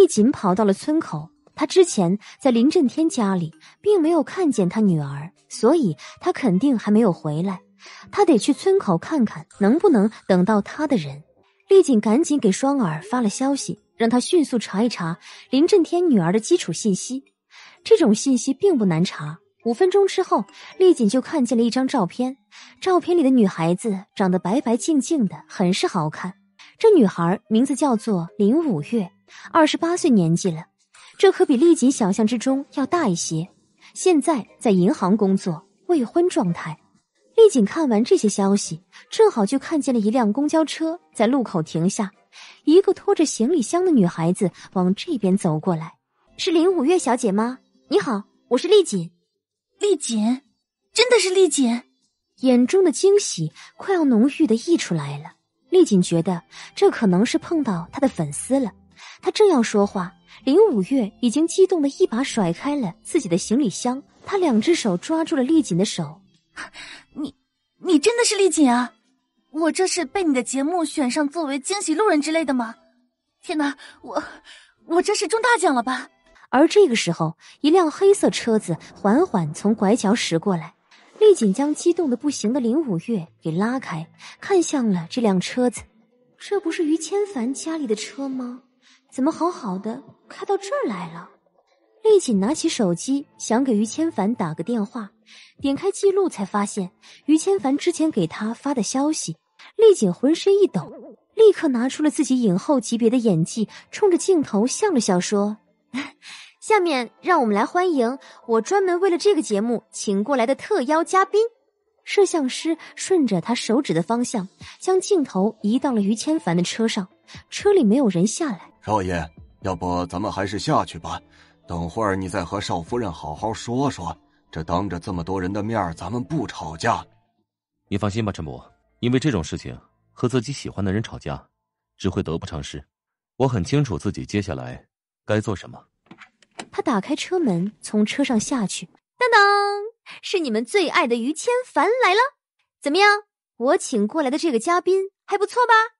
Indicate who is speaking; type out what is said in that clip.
Speaker 1: 丽锦跑到了村口，他之前在林震天家里并没有看见他女儿，所以他肯定还没有回来。他得去村口看看，能不能等到他的人。丽锦赶紧给双儿发了消息，让他迅速查一查林震天女儿的基础信息。这种信息并不难查。五分钟之后，丽锦就看见了一张照片，照片里的女孩子长得白白净净的，很是好看。这女孩名字叫做林五月。二十八岁年纪了，这可比丽锦想象之中要大一些。现在在银行工作，未婚状态。丽锦看完这些消息，正好就看见了一辆公交车在路口停下，一个拖着行李箱的女孩子往这边走过来。是林五月小姐吗？你好，我是丽锦。丽锦，真的是丽锦，眼中的惊喜快要浓郁的溢出来了。丽锦觉得这可能是碰到她的粉丝了。他正要说话，林五月已经激动的一把甩开了自己的行李箱，他两只手抓住了丽锦的手：“ 你，你真的是丽锦啊？我这是被你的节目选上作为惊喜路人之类的吗？天哪，我，我这是中大奖了吧？”而这个时候，一辆黑色车子缓缓从拐角驶过来，丽锦将激动的不行的林五月给拉开，看向了这辆车子：“这不是于千凡家里的车吗？”怎么好好的开到这儿来了？丽锦拿起手机，想给于千凡打个电话，点开记录才发现于千凡之前给他发的消息。丽锦浑身一抖，立刻拿出了自己影后级别的演技，冲着镜头笑了笑，说：“ 下面让我们来欢迎我专门为了这个节目请过来的特邀嘉宾。”摄像师顺着他手指的方向，将镜头移到了于千凡的车上，车里没有人下来。少爷，要不咱们还是下去吧，等会儿你再和少夫人好好说说。这当着这么多人的面，咱们不吵架。你放心吧，陈伯，因为这种事情和自己喜欢的人吵架，只会得不偿失。我很清楚自己接下来该做什么。他打开车门，从车上下去。当当，是你们最爱的于千凡来了。怎么样，我请过来的这个嘉宾还不错吧？